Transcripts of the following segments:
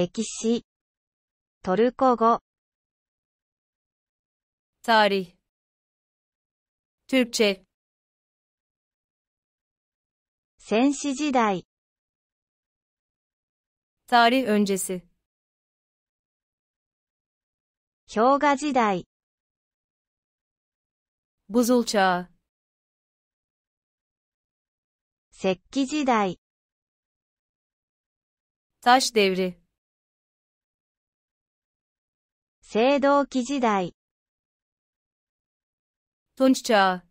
歴史トルコ語サリトゥルチェ戦士時代サリウンジェス氷河時代ブズルチャー石器時代タシデブリ青銅器時代。トンチチャー。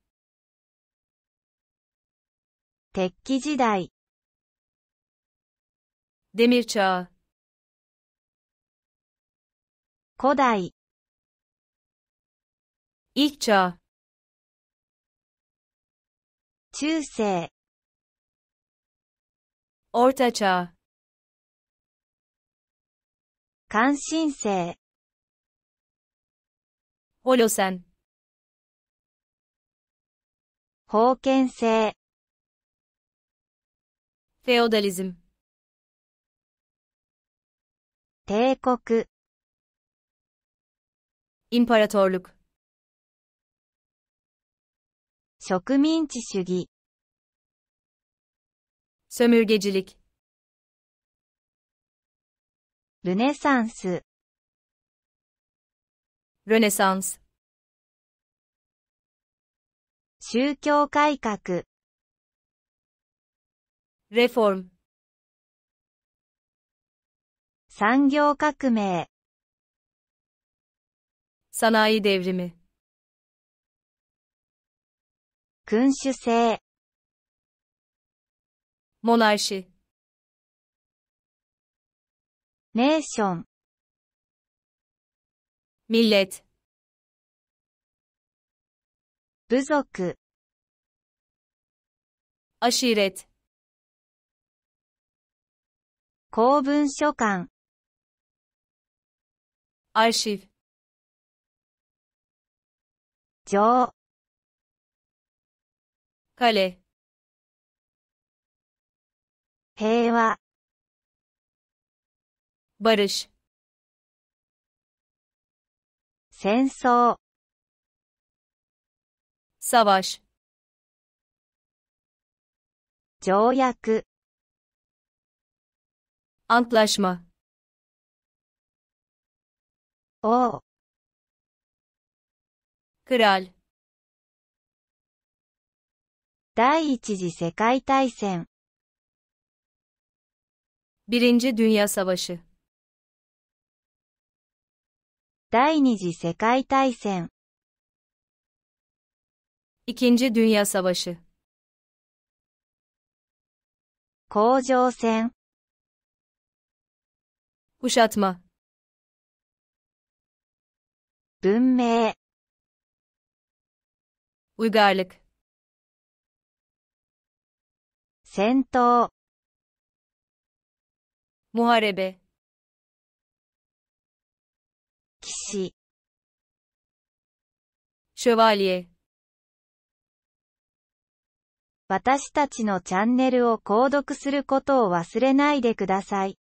鉄器時代。デミルチャー。古代。イッチャー。中世。オルタチャー。関心性。Holosen 封建制 Feodalizm 帝国 İmparatorluk 植民地主義 Sömürgecilik Rönesans. Renaissance 宗教改革 Reform 産業革命 Sanayi devrimi 君主制 Monarşi ネーション millet 部族 aşiret 公文書館 arşiv 城 kale 平和 barış 戦争 Savaş 条約 Antlaşma 王 Kral 第一次世界大戦 Birinci Dünya Savaşı 第二次世界大戦。i ̇工場戦。ウシャツマ。文明。ウガーリク。戦闘。モハレベ。私たちのチャンネルを購読することを忘れないでください。